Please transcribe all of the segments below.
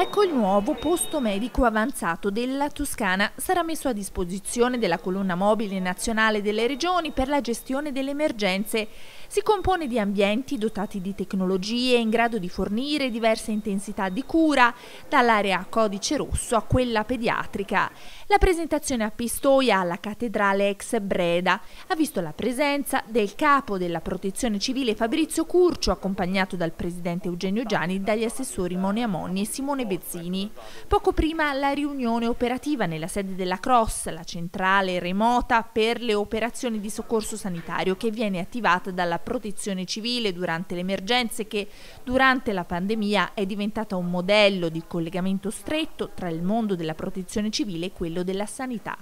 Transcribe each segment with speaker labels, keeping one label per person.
Speaker 1: Ecco il nuovo posto medico avanzato della Toscana. Sarà messo a disposizione della colonna mobile nazionale delle regioni per la gestione delle emergenze. Si compone di ambienti dotati di tecnologie in grado di fornire diverse intensità di cura, dall'area a codice rosso a quella pediatrica. La presentazione a Pistoia alla cattedrale ex Breda ha visto la presenza del capo della protezione civile Fabrizio Curcio, accompagnato dal presidente Eugenio Gianni, dagli assessori Mone Amonni e Simone Bezzini. Poco prima la riunione operativa nella sede della CROSS, la centrale remota per le operazioni di soccorso sanitario che viene attivata dalla protezione civile durante le emergenze che durante la pandemia è diventata un modello di collegamento stretto tra il mondo della protezione civile e quello della sanità.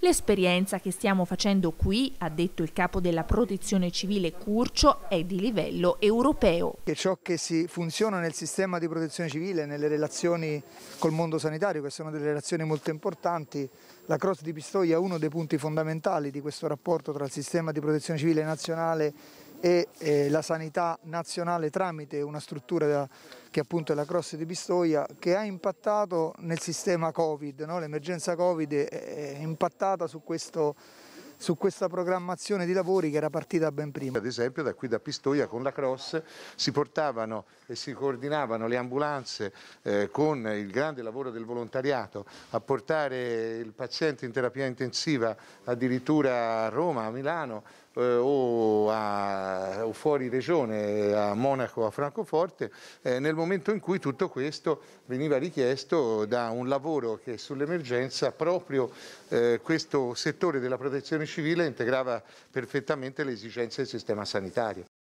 Speaker 1: L'esperienza che stiamo facendo qui, ha detto il capo della protezione civile Curcio, è di livello europeo.
Speaker 2: Che ciò che si funziona nel sistema di protezione civile, nelle relazioni col mondo sanitario, che sono delle relazioni molto importanti, la cross di Pistoia è uno dei punti fondamentali di questo rapporto tra il sistema di protezione civile nazionale e eh, la sanità nazionale tramite una struttura da, che appunto è la Cross di Pistoia che ha impattato nel sistema Covid, no? l'emergenza Covid è, è impattata su, questo, su questa programmazione di lavori che era partita ben
Speaker 3: prima. Ad esempio da qui da Pistoia con la Cross si portavano e si coordinavano le ambulanze eh, con il grande lavoro del volontariato a portare il paziente in terapia intensiva addirittura a Roma, a Milano, eh, o, a, fuori regione, a Monaco, a Francoforte, eh, nel momento in cui tutto questo veniva richiesto da un lavoro che sull'emergenza proprio eh, questo settore della protezione civile integrava perfettamente le esigenze del sistema sanitario.